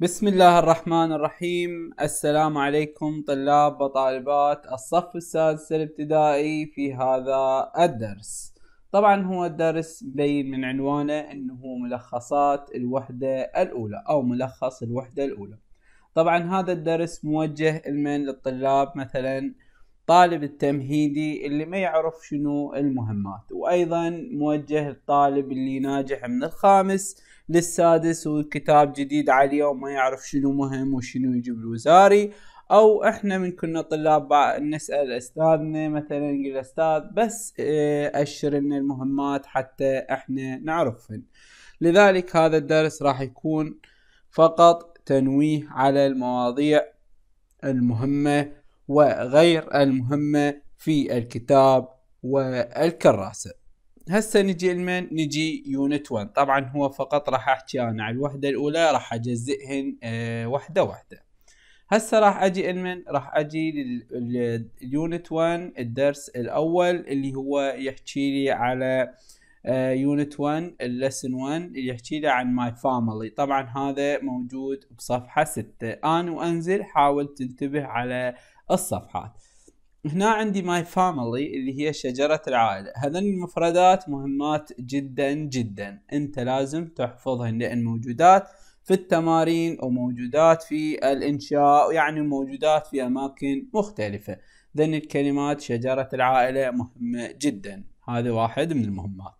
بسم الله الرحمن الرحيم السلام عليكم طلاب وطالبات الصف السادس الابتدائي في هذا الدرس طبعا هو الدرس مبين من عنوانه انه ملخصات الوحدة الاولى او ملخص الوحدة الاولى طبعا هذا الدرس موجه لمن للطلاب مثلا طالب التمهيدي اللي ما يعرف شنو المهمات وايضا موجه للطالب اللي ناجح من الخامس للسادس والكتاب جديد عليه وما يعرف شنو مهم وشنو يجيب الوزاري او احنا من كنا طلاب نسال استاذنا مثلا يقول استاذ بس آه، اشر لنا المهمات حتى احنا نعرفهن لذلك هذا الدرس راح يكون فقط تنويه على المواضيع المهمه وغير المهمه في الكتاب والكراسه هسه نجي لمن نجي يونت 1 طبعا هو فقط راح احكي انا على الوحده الاولى راح اجزئهن أه وحده وحده هسه راح اجي لمن راح اجي لليونت 1 الدرس الاول اللي هو يحكي لي على يونت 1 اللسن 1 اللي يحكي لي عن ماي فاميلي طبعا هذا موجود بصفحه 6 انا وانزل حاول تنتبه على الصفحات هنا عندي ماي فاميلي اللي هي شجرة العائلة هذن المفردات مهمات جدا جدا انت لازم تحفظهن لان موجودات في التمارين وموجودات في الانشاء يعني موجودات في اماكن مختلفة ذن الكلمات شجرة العائلة مهمة جدا هذا واحد من المهمات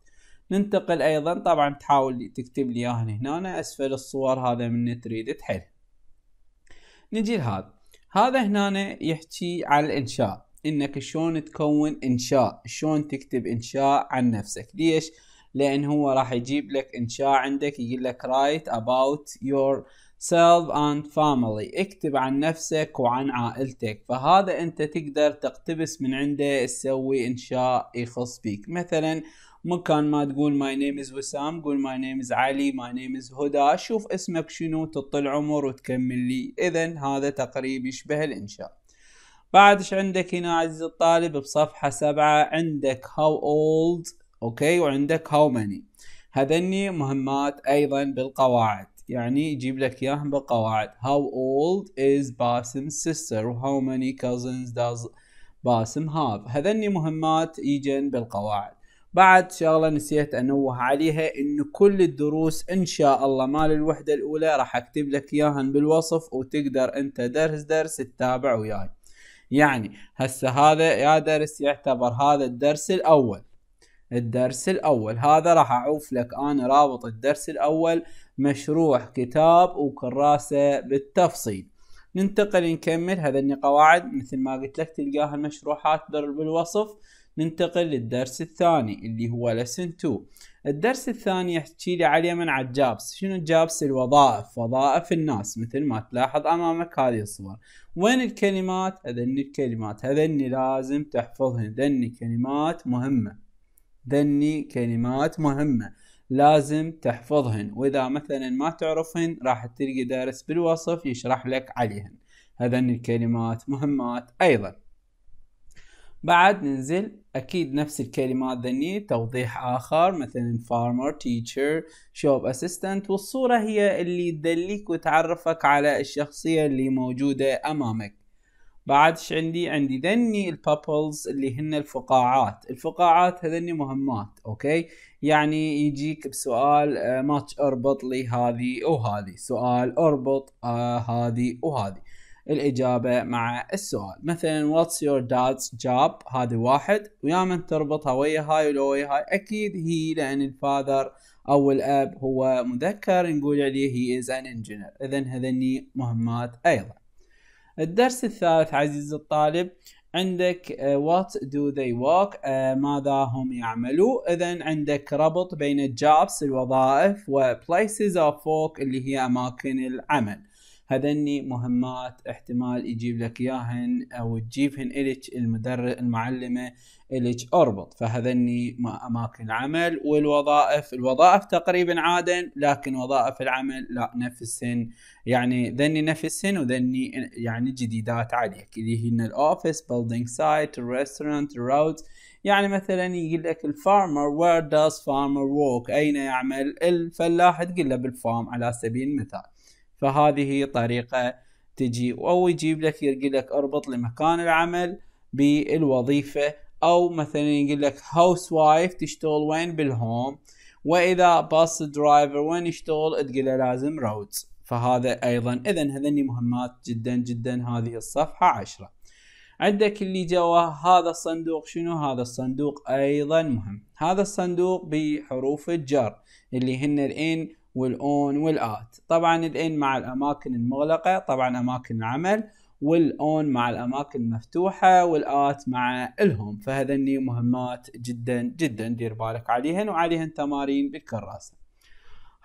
ننتقل ايضا طبعا تحاول تكتب لي اياهن هنا اسفل الصور هذا من تريد تحل نجي لهذا هذا هنا يحكي على الانشاء انك شلون تكون انشاء شلون تكتب انشاء عن نفسك ليش لان هو راح يجيب لك انشاء عندك يقول لك رايت اباوت يور سيلف اند فاميلي اكتب عن نفسك وعن عائلتك فهذا انت تقدر تقتبس من عنده تسوي انشاء يخص بيك مثلا مكان ما تقول ماي نيم از وسام قول ماي نيم از علي ماي نيم از هدى شوف اسمك شنو تطل عمر وتكمل لي اذا هذا تقريب يشبه الانشاء بعد ايش عندك هنا عزيزي الطالب بصفحة سبعة عندك how old اوكي وعندك how many هذني مهمات ايضا بالقواعد يعني يجيب لك اياهم بالقواعد how old is Basim's sister how many cousins does Basim have هذني مهمات يجن بالقواعد بعد شغلة نسيت انوه عليها ان كل الدروس ان شاء الله مال الوحدة الاولى راح اكتب لك اياهم بالوصف وتقدر انت درس درس تتابع وياي يعني هسه هذا يا درس يعتبر هذا الدرس الاول الدرس الاول هذا راح اعوف لك انا رابط الدرس الاول مشروع كتاب وكراسة بالتفصيل ننتقل نكمل هذني قواعد مثل ما قلت لك تلقاها المشروحات بالوصف ننتقل للدرس الثاني اللي هو lesson 2 الدرس الثاني يحكي لي عليه من على الجابس شنو الجابس الوظائف وظائف الناس مثل ما تلاحظ امامك هذه الصور وين الكلمات هذني الكلمات هذني لازم تحفظهن ذني كلمات مهمة ذني كلمات مهمة لازم تحفظهن واذا مثلا ما تعرفهن راح تلقي درس بالوصف يشرح لك عليهن هذني الكلمات مهمات ايضا بعد ننزل اكيد نفس الكلمات ذني توضيح اخر مثلا فارمر تيتشر شوب اسيستنت والصورة هي اللي تدليك وتعرفك على الشخصية اللي موجودة امامك بعد ايش عندي عندي ذني البابلز اللي هن الفقاعات الفقاعات هذني مهمات اوكي يعني يجيك بسؤال آه، ماتش اربط لي هذه وهذه سؤال اربط آه، هذه وهذه الاجابه مع السؤال مثلا واتس يور dad's جاب هذه واحد ويا من تربطها ويا هاي ولا ويا هاي اكيد هي لان الفادر او الاب هو مذكر نقول عليه هي از ان انجينير اذا هذني مهمات ايضا الدرس الثالث عزيز الطالب عندك آه، what do they ووك آه، ماذا هم يعملوا اذا عندك ربط بين jobs الوظائف و places of work اللي هي اماكن العمل هذني مهمات احتمال يجيب لك ياهن او تجيبهن الك المدرس المعلمه الك اربط فهذني اماكن عمل والوظائف الوظائف تقريبا عادا لكن وظائف العمل لا نفسهن يعني ذني نفسهن وذني يعني جديدات عليك اللي هن الاوفيس بيلدينج سايت ريستورانت رود يعني مثلا يقول لك الفارمر وير داز فارمر ووك اين يعمل الفلاح تقول له بالفارم على سبيل المثال فهذه طريقة تجي او يجيب لك يقول لك اربط لمكان العمل بالوظيفة او مثلا يقول لك هاوس وايف تشتغل وين بالهوم واذا باص درايفر وين يشتغل تقول له لازم رودز فهذا ايضا اذا هذني مهمات جدا جدا هذه الصفحة عشرة عندك اللي جوا هذا الصندوق شنو هذا الصندوق ايضا مهم هذا الصندوق بحروف الجر اللي هن الان والاون والات طبعا الان مع الاماكن المغلقه طبعا اماكن العمل والاون مع الاماكن المفتوحه والات مع الهم فهذني مهمات جدا جدا دير بالك عليهن وعليهن تمارين بالكراسه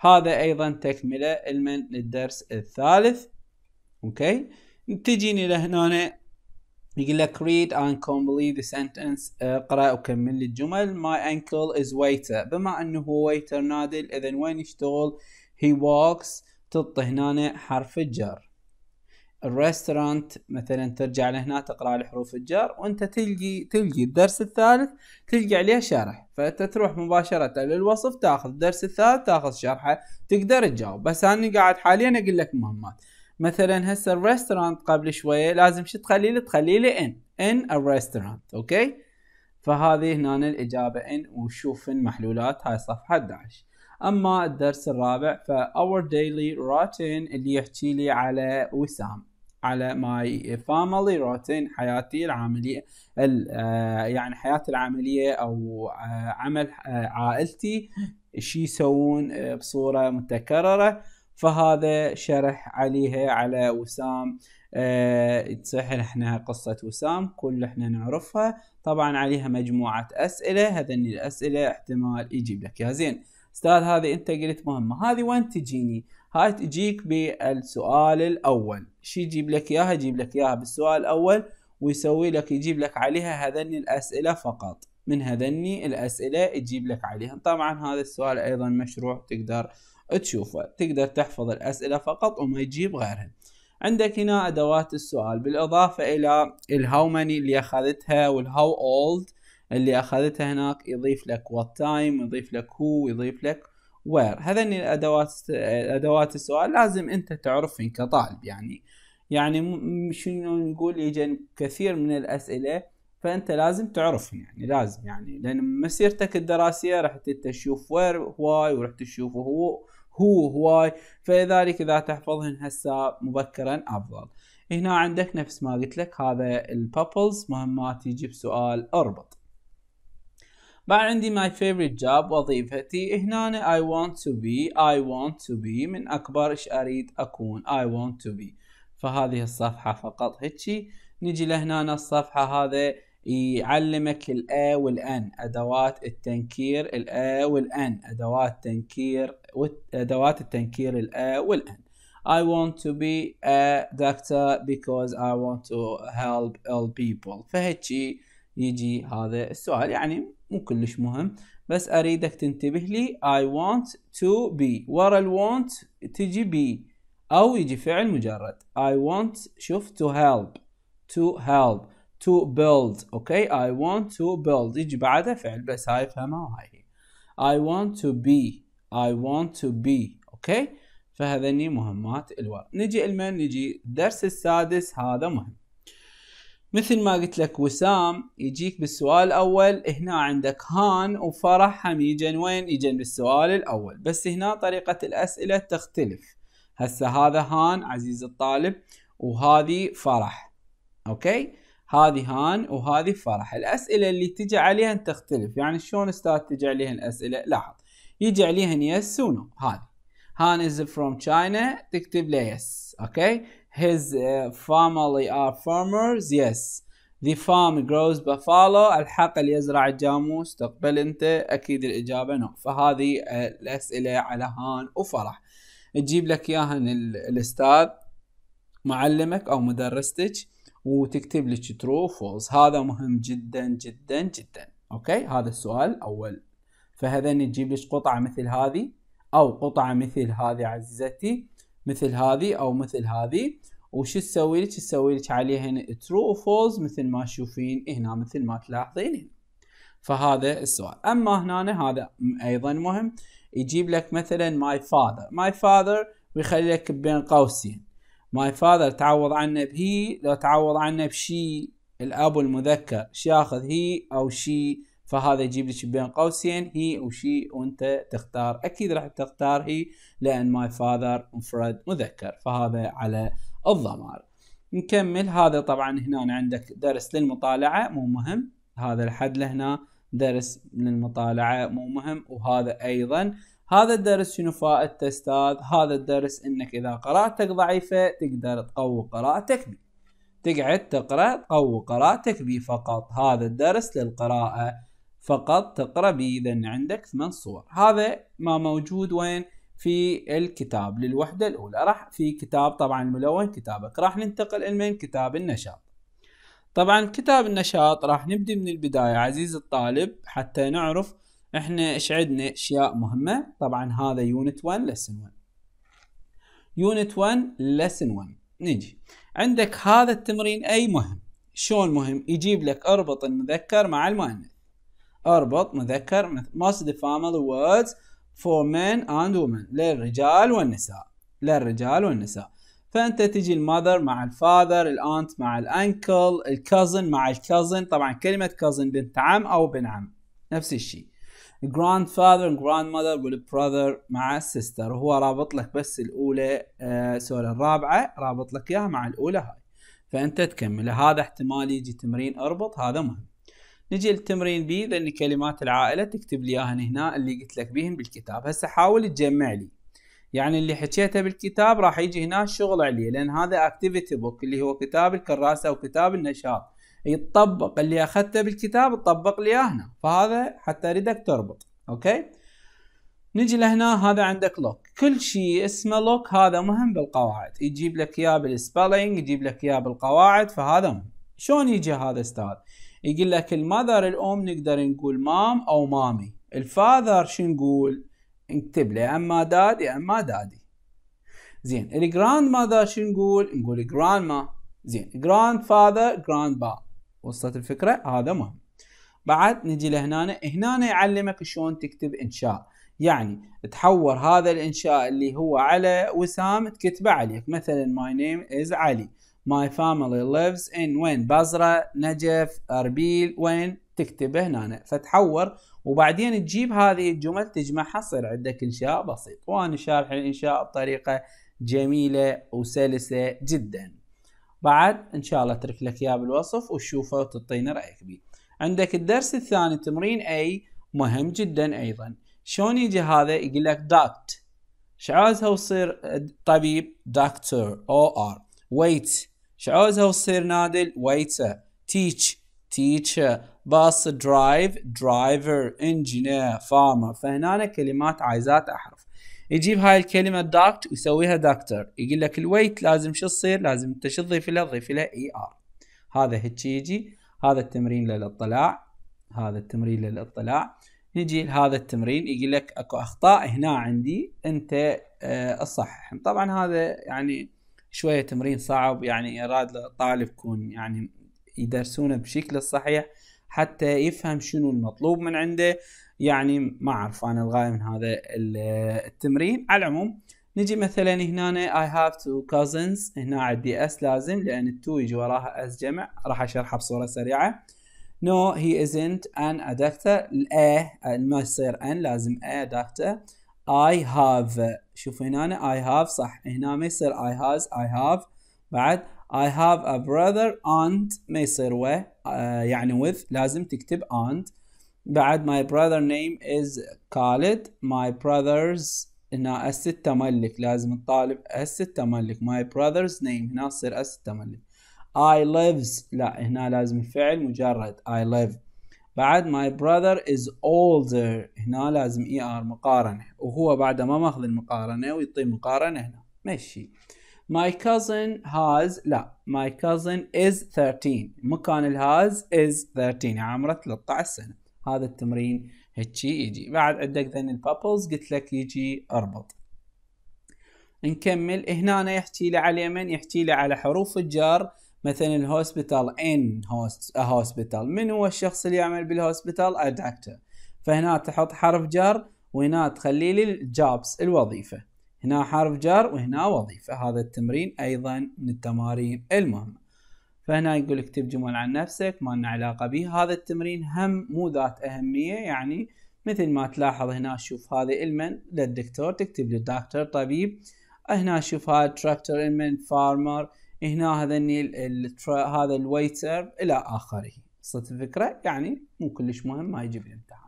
هذا ايضا تكمله المن للدرس الثالث اوكي تجيني لهنا يقول لك read and complete the sentence اقرأ أه، وكمل الجمل my uncle is waiter بما انه هو waiter نادل اذا وين يشتغل he walks تط هنا حرف الجر الريستورانت مثلا ترجع لهنا تقرا لحروف الجر وانت تلقي تلقي الدرس الثالث تلقي عليه شرح فانت تروح مباشره للوصف تاخذ الدرس الثالث تاخذ شرحه تقدر تجاوب بس انا قاعد حاليا اقول لك مهمات مثلا هسه الريستورانت قبل شويه لازم شو تخلي لي تخلي لي ان ان الريستورانت اوكي فهذه هنا الاجابه ان ونشوف المحلولات هاي صفحه 11 اما الدرس الرابع اور ديلي روتين اللي يحكي لي على وسام على ماي فاميلي روتين حياتي العمليه آه، يعني حياتي العمليه او آه، عمل آه، عائلتي شي يسوون بصوره متكرره فهذا شرح عليها على وسام أه احنا قصة وسام كل احنا نعرفها طبعا عليها مجموعة اسئلة هذني الاسئلة احتمال يجيب لك يا زين استاذ هذه انت قلت مهمة هذه وين تجيني هاي تجيك بالسؤال الاول شي يجيب لك اياها يجيب لك اياها بالسؤال الاول ويسوي لك يجيب لك عليها هذني الاسئلة فقط من هذني الاسئلة يجيب لك عليها طبعا هذا السؤال ايضا مشروع تقدر تشوفه تقدر تحفظ الأسئلة فقط وما يجيب غيرها عندك هنا أدوات السؤال بالإضافة إلى الهاو ماني اللي أخذتها والهاو أولد اللي أخذتها هناك يضيف لك وات تايم يضيف لك هو يضيف لك وير هذني الأدوات أدوات السؤال لازم أنت تعرفهم كطالب يعني يعني شنو نقول يجن كثير من الأسئلة فانت لازم تعرفهم يعني لازم يعني لان مسيرتك الدراسيه راح تشوف وير واي وراح تشوف هو هو هواي فلذلك اذا تحفظهن هسه مبكرا افضل هنا عندك نفس ما قلت لك هذا البابلز مهمات يجيب سؤال اربط بعد عندي my favorite job وظيفتي هنا I want to be I want to be من أكبر إيش أريد أكون I want to be فهذه الصفحة فقط هيجي نجي لهنا الصفحة هذا يعلمك الا والان ادوات التنكير الا والان ادوات تنكير ادوات التنكير الا والان I want to be a doctor because I want to help all people فهيجي يجي هذا السؤال يعني مو كلش مهم بس اريدك تنتبه لي I want to be ورا ال want تجي be او يجي فعل مجرد I want شوف to help to help to build اوكي okay? I want to build يجي بعدها فعل بس هاي افهمها وهاي هي I want to be I want to be اوكي okay? فهذني مهمات الورق نجي المن نجي الدرس السادس هذا مهم مثل ما قلت لك وسام يجيك بالسؤال الأول هنا عندك هان وفرح هم يجن وين يجن بالسؤال الأول بس هنا طريقة الأسئلة تختلف هسه هذا هان عزيز الطالب وهذه فرح أوكي هذه هان وهذه فرح الأسئلة اللي تجي عليهن تختلف يعني شلون استاذ تجي عليهن الأسئلة لاحظ يجي عليهن يس ونو هذه هان از فروم تشاينا تكتب له يس اوكي his uh, family ار farmers يس the farm grows buffalo الحقل يزرع الجاموس تقبل انت اكيد الاجابه نو فهذه uh, الاسئله على هان وفرح تجيب لك اياهن الاستاذ معلمك او مدرستك وتكتب لك ترو فولس هذا مهم جدا جدا جدا اوكي هذا السؤال الاول فهذا نجيب لك قطعه مثل هذه او قطعه مثل هذه عزيزتي مثل هذه او مثل هذه وش تسوي لك تسوي لك عليها هنا ترو فولز مثل ما تشوفين هنا مثل ما تلاحظين هنا فهذا السؤال اما هنا هذا ايضا مهم يجيب لك مثلا ماي فادر ماي فادر ويخلي لك بين قوسين ماي فاذر تعوض عنه بهي لو تعوض عنه بشي الاب المذكر ياخذ هي او شي فهذا يجيب لك بين قوسين هي وشي وانت تختار اكيد راح تختار هي لان ماي فاذر مفرد مذكر فهذا على الضمار نكمل هذا طبعا هنا عندك درس للمطالعه مو مهم هذا الحد لهنا درس للمطالعه مو مهم وهذا ايضا هذا الدرس شنو فائدته استاذ هذا الدرس انك اذا قراءتك ضعيفه تقدر تقوي قراءتك بي تقعد تقرا تقوي قراءتك بي فقط هذا الدرس للقراءه فقط تقرا بي اذا عندك ثمان صور هذا ما موجود وين في الكتاب للوحده الاولى راح في كتاب طبعا ملون كتابك راح ننتقل المين كتاب النشاط طبعا كتاب النشاط راح نبدي من البدايه عزيزي الطالب حتى نعرف احنا ايش عندنا اشياء مهمه طبعا هذا يونت 1 لسن 1 يونت 1 لسن 1 نجي عندك هذا التمرين اي مهم شلون مهم يجيب لك اربط المذكر مع المؤنث اربط مذكر most the family words for men and women للرجال والنساء للرجال والنساء فانت تجي المذر مع الفاذر الانت مع الانكل الكازن مع الكازن طبعا كلمه كازن بنت عم او بن عم نفس الشيء جراند فاذر جراند ماذر والبراذر مع السيستر هو رابط لك بس الاولى آه سوري الرابعه رابط لك اياها مع الاولى هاي فانت تكمل هذا احتمال يجي تمرين اربط هذا مهم نجي للتمرين بي لان كلمات العائله تكتب لي اياهن هنا اللي قلت لك بيهن بالكتاب هسه حاول تجمع لي يعني اللي حكيته بالكتاب راح يجي هنا شغل عليه لان هذا اكتيفيتي بوك اللي هو كتاب الكراسه وكتاب النشاط يطبق اللي اخذته بالكتاب تطبق لي هنا فهذا حتى اريدك تربط اوكي نجي لهنا هذا عندك لوك كل شيء اسمه لوك هذا مهم بالقواعد يجيب لك اياه بالسبلينج يجيب لك اياه بالقواعد فهذا مهم شلون يجي هذا استاذ يقول لك المذر الام نقدر نقول مام او مامي الفاذر شو نقول نكتب له يا اما داد يا اما دادي زين الجراند ماذر شو نقول نقول جراند ما زين جراند فاذر جراند با وصلت الفكره هذا مهم بعد نجي لهنا هنا يعلمك شلون تكتب انشاء يعني تحور هذا الانشاء اللي هو على وسام تكتبه عليك مثلا my name is علي my family lives in وين بزرة نجف اربيل وين تكتبه هنا فتحور وبعدين تجيب هذه الجمل تجمعها تصير عندك انشاء بسيط وانا شارح الانشاء بطريقه جميله وسلسه جدا بعد ان شاء الله اترك لك اياه بالوصف وتشوفه وتعطينا رايك به عندك الدرس الثاني تمرين اي مهم جدا ايضا شلون يجي هذا يقول لك دكت. شعوزها وتصير طبيب دكتور او ار ويت شعوزها وتصير نادل ويتر تيتش تيتشر. باص درايف درايفر انجينير فارمر فهنا كلمات عايزات احرف يجيب هاي الكلمه دكت ويسويها دكتور يقول لك الويت لازم شو تصير لازم انت شو تضيف لها تضيف لها اي ار e هذا هيك يجي هذا التمرين للاطلاع هذا التمرين للاطلاع نجي لهذا التمرين يقول لك اكو اخطاء هنا عندي انت الصحح آه، طبعا هذا يعني شويه تمرين صعب يعني اراد الطالب يكون يعني يدرسونه بشكل الصحيح حتى يفهم شنو المطلوب من عنده يعني ما اعرف انا الغايه من هذا التمرين على العموم نجي مثلا هنا I have two cousins هنا عندي اس لازم لان التو يجي وراها اس جمع راح اشرحها بصوره سريعه No he isn't an adapter الأ ما يصير ان لازم a adapter I have شوف هنا أنا I have صح هنا ما يصير I has I have بعد I have a brother اند ما يصير و آه، يعني with لازم تكتب and بعد my brother name is Khalid my brothers هنا S تملك لازم الطالب S تملك my brother's name هنا تصير S تملك I lives لا هنا لازم الفعل مجرد I live بعد my brother is older هنا لازم ER مقارنة وهو بعد ما ماخذ المقارنة ويطي مقارنة هنا ماشي My cousin has لا My cousin is 13 مكان ال has is 13 يعني عمره 13 سنة هذا التمرين هتشي يجي بعد عندك ذن البابلز قلت لك يجي اربط نكمل هنا أنا يحكي لي على من يحكي لي على حروف الجر مثلا الهوسبيتال ان هوسبيتال من هو الشخص اللي يعمل بالهوسبيتال ادكتور فهنا تحط حرف جر وهنا تخلي لي الجابس الوظيفه هنا حرف جر وهنا وظيفة هذا التمرين أيضا من التمارين المهمة فهنا يقول اكتب جمل عن نفسك ما لنا علاقة به هذا التمرين هم مو ذات أهمية يعني مثل ما تلاحظ هنا شوف هذا المن للدكتور تكتب للدكتور طبيب هنا شوف هذا تراكتور المن فارمر هنا هذا النيل هذا الويتر الى اخره وصلت الفكره يعني مو كلش مهم ما يجيب الامتحان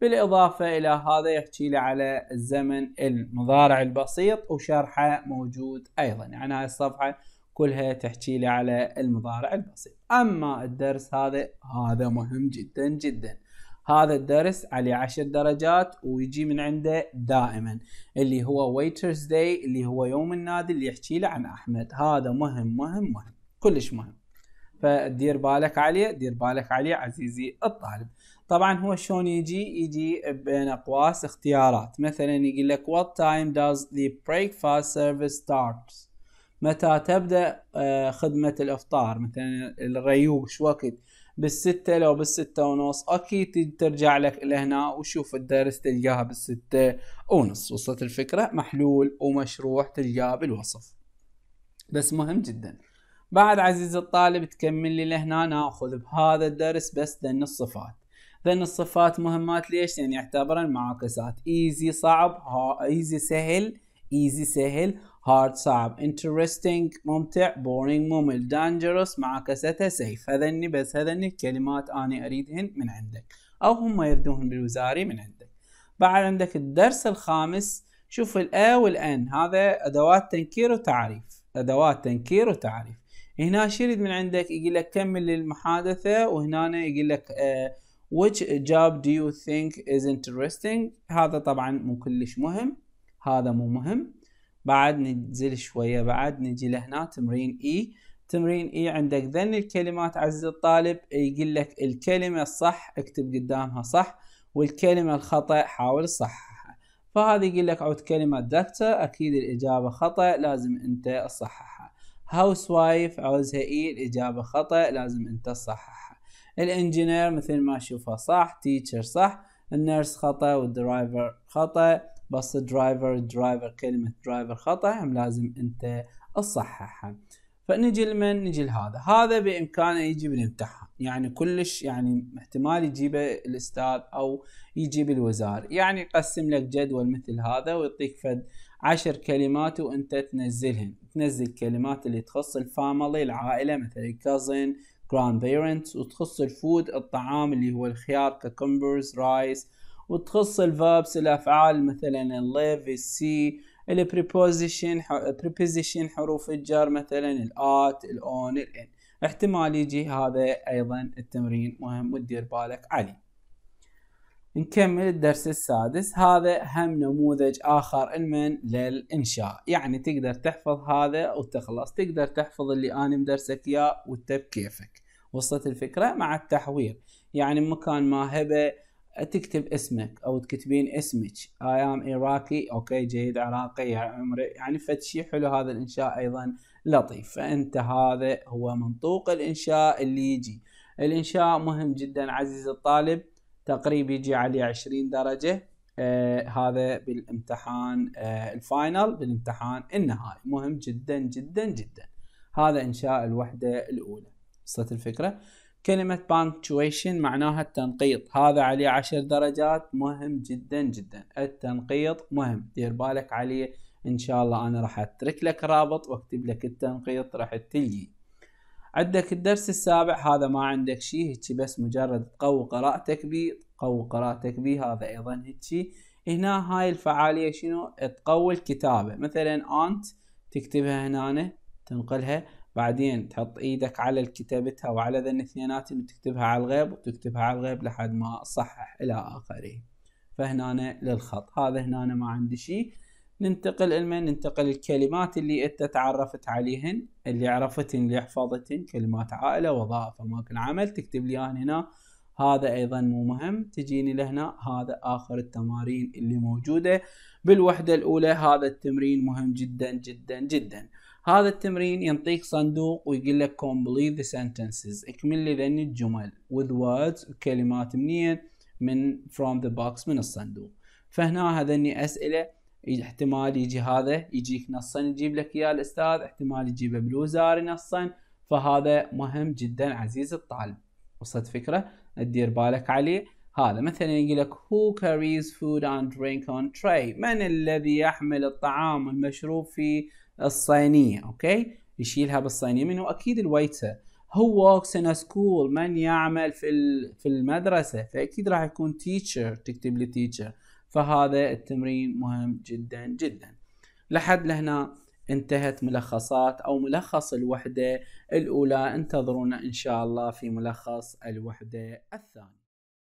بالإضافة إلى هذا يحكي لي على الزمن المضارع البسيط وشرحه موجود أيضا يعني هاي الصفحة كلها تحكي لي على المضارع البسيط أما الدرس هذا هذا مهم جدا جدا هذا الدرس عليه عشر درجات ويجي من عنده دائما اللي هو ويترز داي اللي هو يوم النادي اللي يحكي له عن أحمد هذا مهم مهم مهم كلش مهم فدير بالك عليه دير بالك عليه عزيزي الطالب طبعا هو شلون يجي يجي بين اقواس اختيارات مثلا يقول لك what time does the breakfast service starts متى تبدأ آه، خدمة الافطار مثلا الريوق شو وقت بالستة لو بالستة ونص اكيد ترجع لك لهنا وشوف الدرس تلقاها بالستة ونص وصلت الفكرة محلول ومشروع تلقاه بالوصف بس مهم جدا بعد عزيز الطالب تكمل لي لهنا ناخذ بهذا الدرس بس ذن الصفات لان الصفات مهمات ليش؟ لان يعني يعتبرن معاكسات ايزي صعب ايزي سهل ايزي سهل هارد صعب انترستنج ممتع بورينج ممل دانجرس معاكستها سيف هذني بس هذني كلمات انا اريدهن من عندك او هم يردوهن بالوزاري من عندك بعد عندك الدرس الخامس شوف الا والان هذا ادوات تنكير وتعريف ادوات تنكير وتعريف هنا شو من عندك يقول لك كمل المحادثه وهنا يقول لك آه which job do you think is interesting هذا طبعا مو كلش مهم هذا مو مهم بعد ننزل شوية بعد نجي لهنا تمرين اي e. تمرين اي e عندك ذن الكلمات عزيز الطالب يقول لك الكلمة الصح اكتب قدامها صح والكلمة الخطأ حاول تصححها فهذا يقول لك عود كلمة دكتور أكيد الإجابة خطأ لازم أنت تصححها هاوس وايف عوزها إي e. الإجابة خطأ لازم أنت تصححها الانجينير مثل ما اشوفها صح تيتشر صح النيرس خطا والدرايفر خطا بس درايفر درايفر كلمة درايفر خطأ هم لازم انت تصححها فنجي لمن نجي لهذا هذا بامكانه يجي بالامتحان يعني كلش يعني احتمال يجيبه الاستاذ او يجيب الوزارة يعني يقسم لك جدول مثل هذا ويعطيك فد عشر كلمات وانت تنزلهم تنزل الكلمات اللي تخص الفاميلي العائلة مثلا كازن grandparents وتخص الفود الطعام اللي هو الخيار ككمبرز رايس وتخص الفابس الافعال مثلا live السي البريبوزيشن preposition حروف الجر مثلا الات الاون الان احتمال يجي هذا ايضا التمرين مهم ودير بالك عليه نكمل الدرس السادس هذا هم نموذج آخر من للإنشاء يعني تقدر تحفظ هذا وتخلص تقدر تحفظ اللي أنا مدرسك إياه وتب كيفك وصلت الفكرة مع التحوير يعني مكان ما هبة تكتب اسمك او تكتبين اسمك اي ام عراقي اوكي جيد عراقي يا عمري يعني فد شيء حلو هذا الانشاء ايضا لطيف فانت هذا هو منطوق الانشاء اللي يجي الانشاء مهم جدا عزيز الطالب تقريبا يجي عليه 20 درجة آه هذا بالامتحان آه الفاينل بالامتحان النهائي مهم جدا جدا جدا هذا انشاء الوحدة الاولى وصلت الفكرة كلمة punctuation معناها التنقيط هذا عليه عشر درجات مهم جدا جدا التنقيط مهم دير بالك عليه ان شاء الله انا راح اترك لك رابط واكتب لك التنقيط راح تلجي عندك الدرس السابع هذا ما عندك شيء هيك بس مجرد تقوي قراءتك بي تقوي قراءتك بي هذا ايضا هيك هنا هاي الفعالية شنو تقوي الكتابة مثلا انت تكتبها هنا تنقلها بعدين تحط ايدك على كتابتها وعلى ذن اثنيناتهم وتكتبها على الغيب وتكتبها على الغيب لحد ما صحح الى اخره فهنا للخط هذا هنا ما عندي شيء ننتقل المن ننتقل الكلمات اللي انت تعرفت عليهن اللي عرفتن اللي حفظتن كلمات عائلة وظائف أماكن عمل تكتب لي هنا هذا أيضا مو مهم تجيني لهنا هذا آخر التمارين اللي موجودة بالوحدة الأولى هذا التمرين مهم جدا جدا جدا هذا التمرين ينطيك صندوق ويقول لك complete the sentences اكمل لي ذني الجمل with words كلمات منين من from the box من الصندوق فهنا هذني اسئله احتمال يجي هذا يجيك نصا يجيب لك اياه الاستاذ احتمال يجيبه بالوزاري نصا فهذا مهم جدا عزيزي الطالب وصلت فكره تدير بالك عليه هذا مثلا يقول لك who carries food and drink on tray من الذي يحمل الطعام والمشروب في الصينية أوكي يشيلها بالصينية منه أكيد الويتر هو ووكس سكول من يعمل في في المدرسة فأكيد راح يكون تيتشر تكتب لي تيتشر فهذا التمرين مهم جدا جدا لحد لهنا انتهت ملخصات أو ملخص الوحدة الأولى انتظرونا إن شاء الله في ملخص الوحدة الثانية